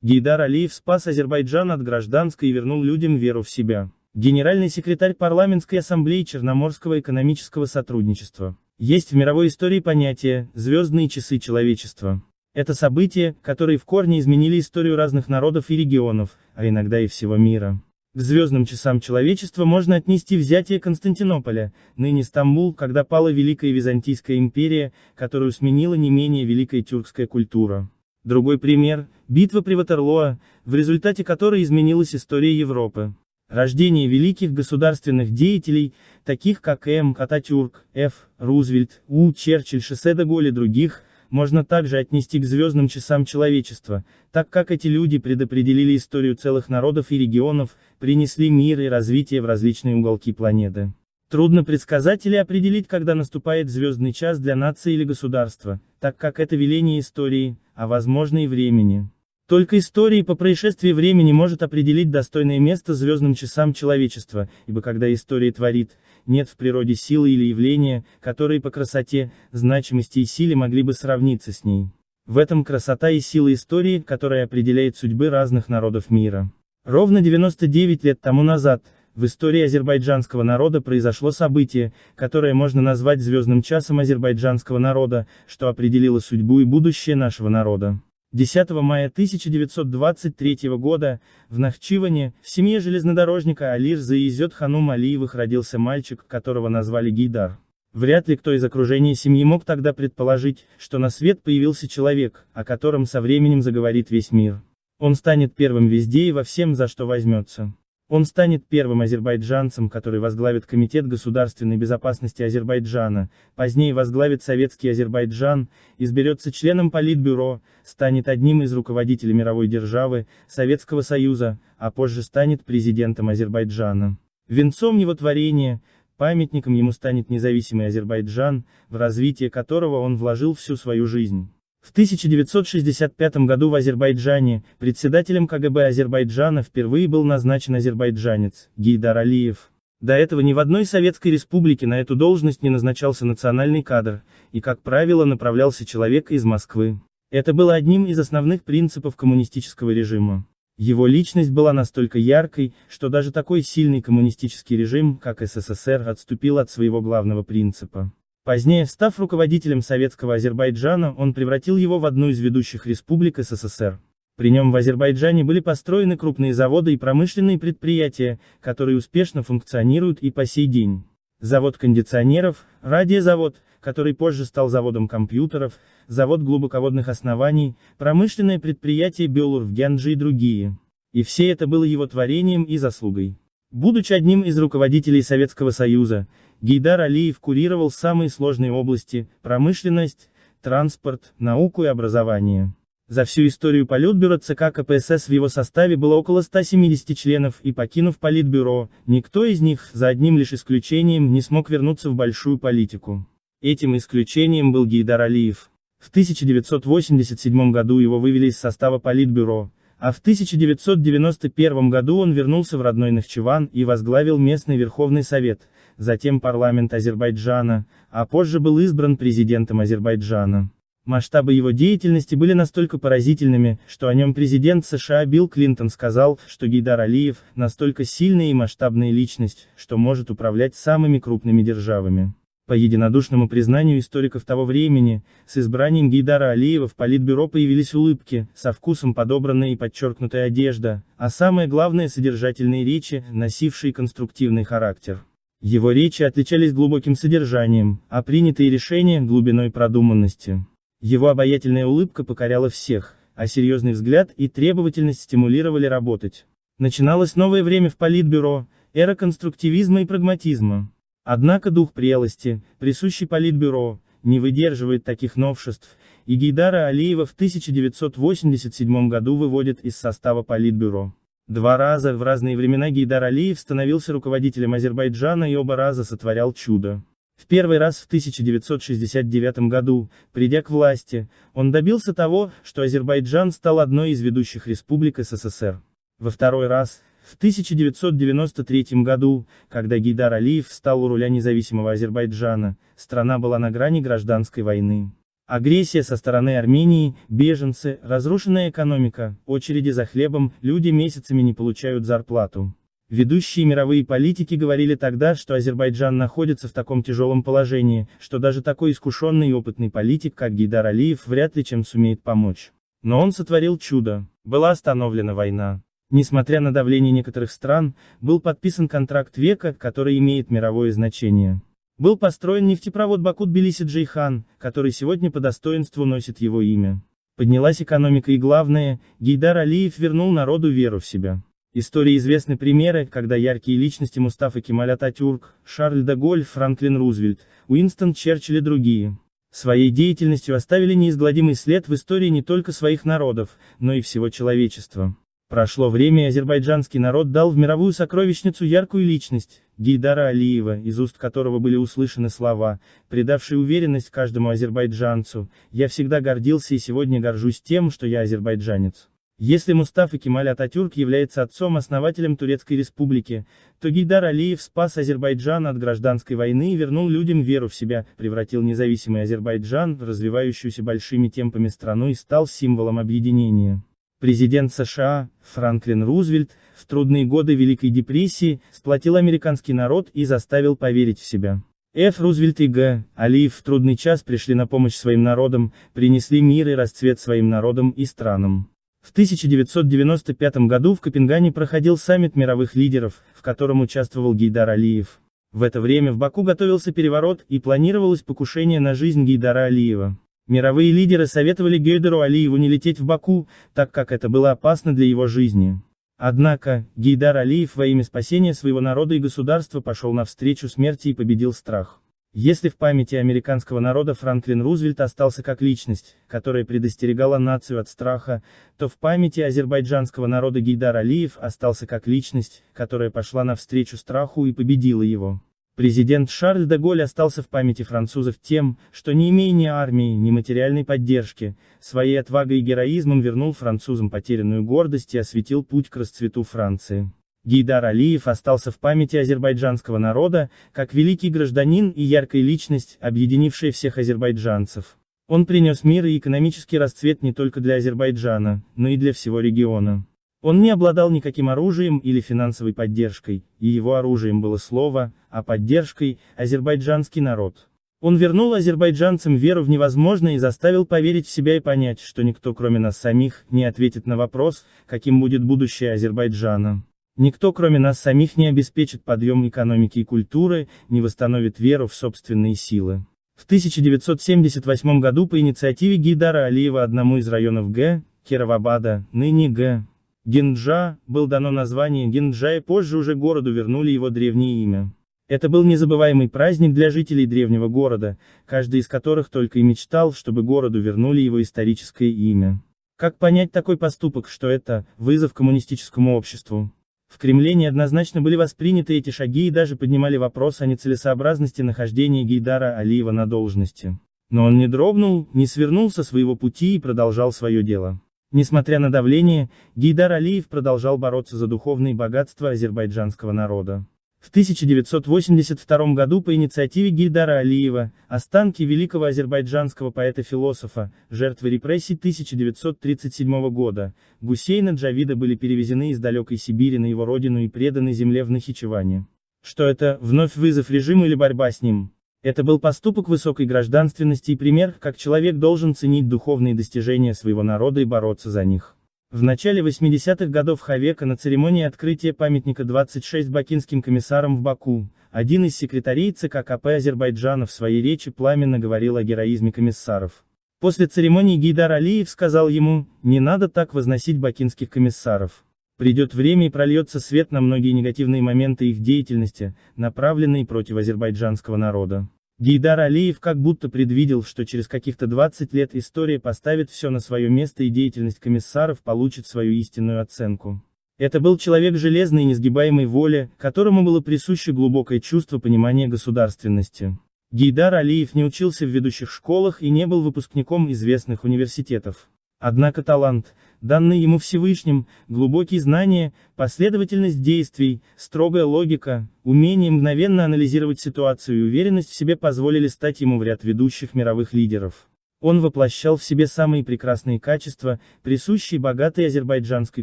Гейдар Алиев спас Азербайджан от гражданской и вернул людям веру в себя. Генеральный секретарь парламентской ассамблеи Черноморского экономического сотрудничества. Есть в мировой истории понятие «звездные часы человечества». Это события, которые в корне изменили историю разных народов и регионов, а иногда и всего мира. К звездным часам человечества можно отнести взятие Константинополя, ныне Стамбул, когда пала Великая Византийская империя, которую сменила не менее великая тюркская культура. Другой пример – битва при Ватерлоо, в результате которой изменилась история Европы. Рождение великих государственных деятелей, таких как М. Кататюрк, Ф. Рузвельт, У. Черчилль, Шоссе де Голль и других, можно также отнести к звездным часам человечества, так как эти люди предопределили историю целых народов и регионов, принесли мир и развитие в различные уголки планеты. Трудно предсказать или определить, когда наступает звездный час для нации или государства, так как это веление истории – а возможно и времени. Только история по происшествии времени может определить достойное место звездным часам человечества, ибо когда история творит, нет в природе силы или явления, которые по красоте, значимости и силе могли бы сравниться с ней. В этом красота и сила истории, которая определяет судьбы разных народов мира. Ровно 99 лет тому назад, в истории азербайджанского народа произошло событие, которое можно назвать звездным часом азербайджанского народа, что определило судьбу и будущее нашего народа. 10 мая 1923 года, в Нахчиване, в семье железнодорожника Алир Заизет Ханум Алиевых родился мальчик, которого назвали Гейдар. Вряд ли кто из окружения семьи мог тогда предположить, что на свет появился человек, о котором со временем заговорит весь мир. Он станет первым везде и во всем, за что возьмется. Он станет первым азербайджанцем, который возглавит Комитет государственной безопасности Азербайджана, позднее возглавит Советский Азербайджан, изберется членом Политбюро, станет одним из руководителей мировой державы, Советского Союза, а позже станет президентом Азербайджана. Венцом его творения, памятником ему станет независимый Азербайджан, в развитие которого он вложил всю свою жизнь. В 1965 году в Азербайджане, председателем КГБ Азербайджана впервые был назначен азербайджанец, Гейдар Алиев. До этого ни в одной советской республике на эту должность не назначался национальный кадр, и как правило направлялся человек из Москвы. Это было одним из основных принципов коммунистического режима. Его личность была настолько яркой, что даже такой сильный коммунистический режим, как СССР, отступил от своего главного принципа. Позднее, став руководителем советского Азербайджана, он превратил его в одну из ведущих республик СССР. При нем в Азербайджане были построены крупные заводы и промышленные предприятия, которые успешно функционируют и по сей день. Завод кондиционеров, радиозавод, который позже стал заводом компьютеров, завод глубоководных оснований, промышленное предприятие Белур в Гянджи и другие. И все это было его творением и заслугой. Будучи одним из руководителей Советского Союза, Гейдар Алиев курировал самые сложные области – промышленность, транспорт, науку и образование. За всю историю Политбюро ЦК КПСС в его составе было около 170 членов, и покинув Политбюро, никто из них, за одним лишь исключением, не смог вернуться в большую политику. Этим исключением был Гейдар Алиев. В 1987 году его вывели из состава Политбюро, а в 1991 году он вернулся в родной Нахчеван и возглавил местный Верховный Совет, затем парламент Азербайджана, а позже был избран президентом Азербайджана. Масштабы его деятельности были настолько поразительными, что о нем президент США Билл Клинтон сказал, что Гейдар Алиев – настолько сильная и масштабная личность, что может управлять самыми крупными державами. По единодушному признанию историков того времени, с избранием Гейдара Алиева в Политбюро появились улыбки, со вкусом подобранная и подчеркнутая одежда, а самое главное – содержательные речи, носившие конструктивный характер. Его речи отличались глубоким содержанием, а принятые решения – глубиной продуманности. Его обаятельная улыбка покоряла всех, а серьезный взгляд и требовательность стимулировали работать. Начиналось новое время в Политбюро, эра конструктивизма и прагматизма. Однако дух прелости, присущий Политбюро, не выдерживает таких новшеств, и Гейдара Алиева в 1987 году выводит из состава Политбюро. Два раза в разные времена Гейдар Алиев становился руководителем Азербайджана и оба раза сотворял чудо. В первый раз в 1969 году, придя к власти, он добился того, что Азербайджан стал одной из ведущих республик СССР. Во второй раз, в 1993 году, когда Гейдар Алиев стал у руля независимого Азербайджана, страна была на грани гражданской войны. Агрессия со стороны Армении, беженцы, разрушенная экономика, очереди за хлебом, люди месяцами не получают зарплату. Ведущие мировые политики говорили тогда, что Азербайджан находится в таком тяжелом положении, что даже такой искушенный и опытный политик, как Гейдар Алиев, вряд ли чем сумеет помочь. Но он сотворил чудо. Была остановлена война. Несмотря на давление некоторых стран, был подписан контракт века, который имеет мировое значение. Был построен нефтепровод бакут белиси джейхан который сегодня по достоинству носит его имя. Поднялась экономика и главное, Гейдар Алиев вернул народу веру в себя. Истории известны примеры, когда яркие личности Мустафа Кемаля Татюрк, Шарль Даголь, Франклин Рузвельт, Уинстон Черчилль и другие. Своей деятельностью оставили неизгладимый след в истории не только своих народов, но и всего человечества. Прошло время и азербайджанский народ дал в мировую сокровищницу яркую личность, Гейдара Алиева, из уст которого были услышаны слова, придавшие уверенность каждому азербайджанцу, «Я всегда гордился и сегодня горжусь тем, что я азербайджанец». Если Мустафа Кемаль Ататюрк является отцом-основателем Турецкой республики, то Гейдар Алиев спас Азербайджан от гражданской войны и вернул людям веру в себя, превратил независимый Азербайджан в развивающуюся большими темпами страну и стал символом объединения. Президент США, Франклин Рузвельт, в трудные годы Великой депрессии, сплотил американский народ и заставил поверить в себя. Ф. Рузвельт и Г. Алиев в трудный час пришли на помощь своим народам, принесли мир и расцвет своим народам и странам. В 1995 году в Копенгагене проходил саммит мировых лидеров, в котором участвовал Гейдар Алиев. В это время в Баку готовился переворот и планировалось покушение на жизнь Гейдара Алиева. Мировые лидеры советовали Гейдеру Алиеву не лететь в Баку, так как это было опасно для его жизни. Однако, Гейдар Алиев во имя спасения своего народа и государства пошел навстречу смерти и победил страх. Если в памяти американского народа Франклин Рузвельт остался как личность, которая предостерегала нацию от страха, то в памяти азербайджанского народа Гейдар Алиев остался как личность, которая пошла навстречу страху и победила его. Президент Шарль де Голль остался в памяти французов тем, что не имея ни армии, ни материальной поддержки, своей отвагой и героизмом вернул французам потерянную гордость и осветил путь к расцвету Франции. Гейдар Алиев остался в памяти азербайджанского народа, как великий гражданин и яркая личность, объединившая всех азербайджанцев. Он принес мир и экономический расцвет не только для Азербайджана, но и для всего региона. Он не обладал никаким оружием или финансовой поддержкой, и его оружием было слово, а поддержкой – азербайджанский народ. Он вернул азербайджанцам веру в невозможное и заставил поверить в себя и понять, что никто кроме нас самих, не ответит на вопрос, каким будет будущее Азербайджана. Никто кроме нас самих не обеспечит подъем экономики и культуры, не восстановит веру в собственные силы. В 1978 году по инициативе Гейдара Алиева одному из районов Г, Кировабада, ныне Г, Гинджа был дано название Гинджа, и позже уже городу вернули его древнее имя. Это был незабываемый праздник для жителей древнего города, каждый из которых только и мечтал, чтобы городу вернули его историческое имя. Как понять такой поступок, что это вызов коммунистическому обществу? В Кремле неоднозначно были восприняты эти шаги и даже поднимали вопрос о нецелесообразности нахождения Гейдара Алиева на должности. Но он не дрогнул, не свернул со своего пути и продолжал свое дело. Несмотря на давление, Гейдар Алиев продолжал бороться за духовные богатства азербайджанского народа. В 1982 году по инициативе Гейдара Алиева, останки великого азербайджанского поэта-философа, жертвы репрессий 1937 года, Гусейна Джавида были перевезены из далекой Сибири на его родину и преданы земле в Нахичеване. Что это, вновь вызов режима или борьба с ним? Это был поступок высокой гражданственности и пример, как человек должен ценить духовные достижения своего народа и бороться за них. В начале 80-х годов Хавека на церемонии открытия памятника 26 бакинским комиссарам в Баку, один из секретарей ЦК КП Азербайджана в своей речи пламенно говорил о героизме комиссаров. После церемонии Гейдар Алиев сказал ему, не надо так возносить бакинских комиссаров. Придет время и прольется свет на многие негативные моменты их деятельности, направленные против азербайджанского народа. Гейдар Алиев как будто предвидел, что через каких-то 20 лет история поставит все на свое место и деятельность комиссаров получит свою истинную оценку. Это был человек железной и несгибаемой воли, которому было присуще глубокое чувство понимания государственности. Гейдар Алиев не учился в ведущих школах и не был выпускником известных университетов. Однако талант, данный ему Всевышним, глубокие знания, последовательность действий, строгая логика, умение мгновенно анализировать ситуацию и уверенность в себе позволили стать ему в ряд ведущих мировых лидеров. Он воплощал в себе самые прекрасные качества, присущие богатой азербайджанской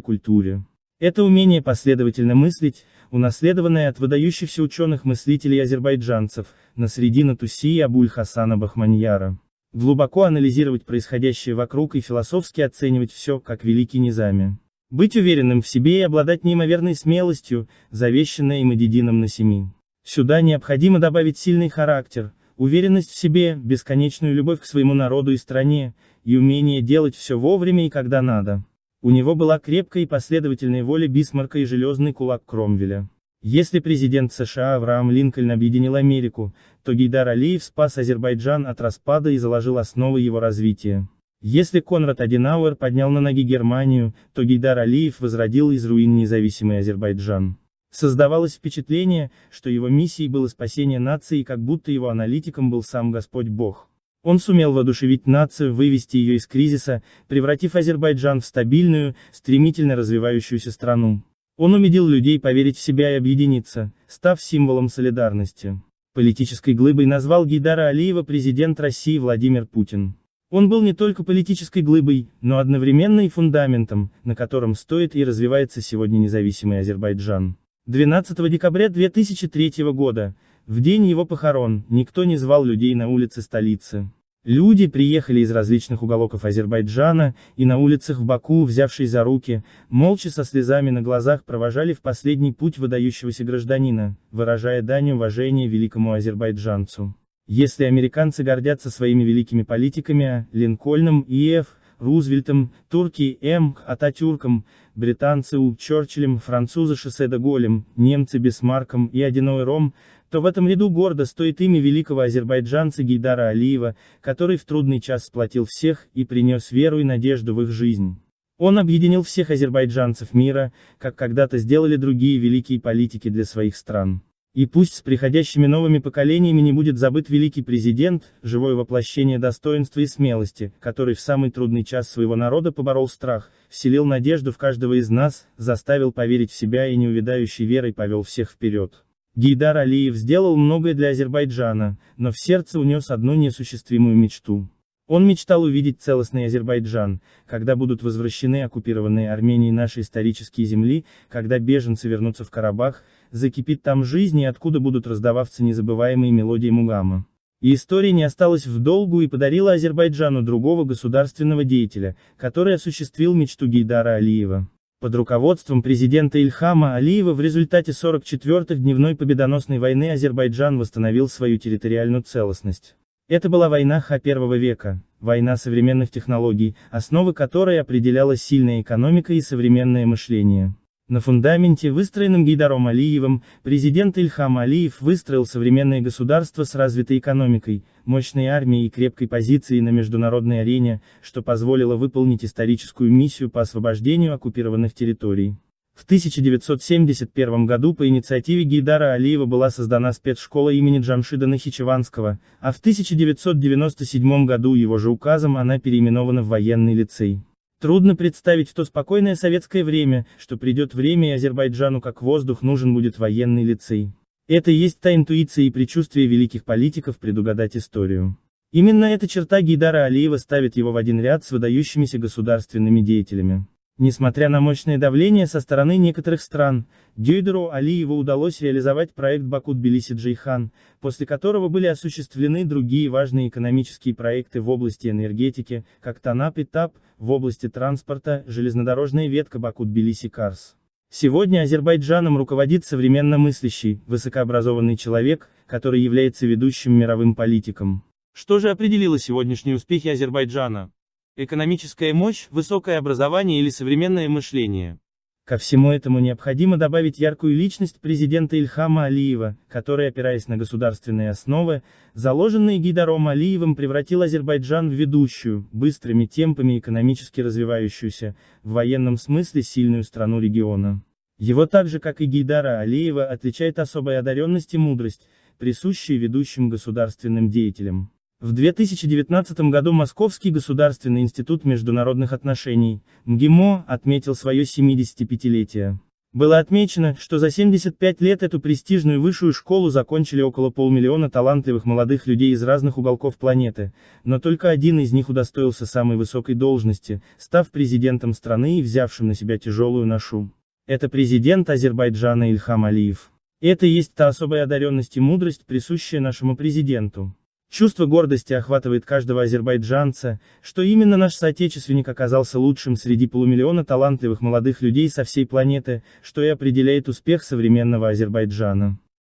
культуре. Это умение последовательно мыслить, унаследованное от выдающихся ученых-мыслителей азербайджанцев, на Насредина Туси и Абуль Хасана Бахманьяра глубоко анализировать происходящее вокруг и философски оценивать все, как великий Низами. Быть уверенным в себе и обладать неимоверной смелостью, завещанной им Адидином на семи. Сюда необходимо добавить сильный характер, уверенность в себе, бесконечную любовь к своему народу и стране, и умение делать все вовремя и когда надо. У него была крепкая и последовательная воля Бисмарка и железный кулак Кромвеля. Если президент США Авраам Линкольн объединил Америку, то Гейдар Алиев спас Азербайджан от распада и заложил основы его развития. Если Конрад Аденауэр поднял на ноги Германию, то Гейдар Алиев возродил из руин независимый Азербайджан. Создавалось впечатление, что его миссией было спасение нации и как будто его аналитиком был сам Господь Бог. Он сумел воодушевить нацию, вывести ее из кризиса, превратив Азербайджан в стабильную, стремительно развивающуюся страну. Он убедил людей поверить в себя и объединиться, став символом солидарности. Политической глыбой назвал Гейдара Алиева президент России Владимир Путин. Он был не только политической глыбой, но одновременно и фундаментом, на котором стоит и развивается сегодня независимый Азербайджан. 12 декабря 2003 года, в день его похорон, никто не звал людей на улицы столицы. Люди приехали из различных уголоков Азербайджана, и на улицах в Баку, взявшись за руки, молча со слезами на глазах провожали в последний путь выдающегося гражданина, выражая дань уважения великому азербайджанцу. Если американцы гордятся своими великими политиками, Линкольном и Ф. Рузвельтом, турки М. Ататюрком, британцы У. Черчиллем, французы Шоссе де Голем, немцы Бисмарком и Одиной Ром, то в этом ряду гордо стоит имя великого азербайджанца Гейдара Алиева, который в трудный час сплотил всех и принес веру и надежду в их жизнь. Он объединил всех азербайджанцев мира, как когда-то сделали другие великие политики для своих стран. И пусть с приходящими новыми поколениями не будет забыт великий президент, живое воплощение достоинства и смелости, который в самый трудный час своего народа поборол страх, вселил надежду в каждого из нас, заставил поверить в себя и неувядающей верой повел всех вперед. Гейдар Алиев сделал многое для Азербайджана, но в сердце унес одну несуществимую мечту. Он мечтал увидеть целостный Азербайджан, когда будут возвращены оккупированные Арменией наши исторические земли, когда беженцы вернутся в Карабах, закипит там жизнь и откуда будут раздаваться незабываемые мелодии Мугама. И история не осталась в долгу и подарила Азербайджану другого государственного деятеля, который осуществил мечту Гейдара Алиева. Под руководством президента Ильхама Алиева в результате 44-х дневной победоносной войны Азербайджан восстановил свою территориальную целостность. Это была война Ха первого века, война современных технологий, основы которой определяла сильная экономика и современное мышление. На фундаменте, выстроенном Гейдаром Алиевым, президент Ильхам Алиев выстроил современное государство с развитой экономикой, мощной армией и крепкой позицией на международной арене, что позволило выполнить историческую миссию по освобождению оккупированных территорий. В 1971 году по инициативе Гейдара Алиева была создана спецшкола имени Джамшида Нахичеванского, а в 1997 году его же указом она переименована в военный лицей. Трудно представить в то спокойное советское время, что придет время и Азербайджану как воздух нужен будет военный лицей. Это и есть та интуиция и предчувствие великих политиков предугадать историю. Именно эта черта Гейдара Алиева ставит его в один ряд с выдающимися государственными деятелями. Несмотря на мощное давление со стороны некоторых стран, Гейдеру Алиеву удалось реализовать проект бакут тбилиси джейхан после которого были осуществлены другие важные экономические проекты в области энергетики, как Танап и ТАП, в области транспорта, железнодорожная ветка бакут тбилиси карс Сегодня Азербайджаном руководит современно мыслящий, высокообразованный человек, который является ведущим мировым политиком. Что же определило сегодняшние успехи Азербайджана? экономическая мощь, высокое образование или современное мышление. Ко всему этому необходимо добавить яркую личность президента Ильхама Алиева, который, опираясь на государственные основы, заложенные Гидаром Алиевым, превратил Азербайджан в ведущую, быстрыми темпами экономически развивающуюся, в военном смысле сильную страну региона. Его так же, как и Гейдара Алиева, отличает особая одаренность и мудрость, присущие ведущим государственным деятелям. В 2019 году Московский государственный институт международных отношений, МГИМО, отметил свое 75-летие. Было отмечено, что за 75 лет эту престижную высшую школу закончили около полмиллиона талантливых молодых людей из разных уголков планеты, но только один из них удостоился самой высокой должности, став президентом страны и взявшим на себя тяжелую ношу. Это президент Азербайджана Ильхам Алиев. Это и есть та особая одаренность и мудрость, присущая нашему президенту. Чувство гордости охватывает каждого азербайджанца, что именно наш соотечественник оказался лучшим среди полумиллиона талантливых молодых людей со всей планеты, что и определяет успех современного Азербайджана.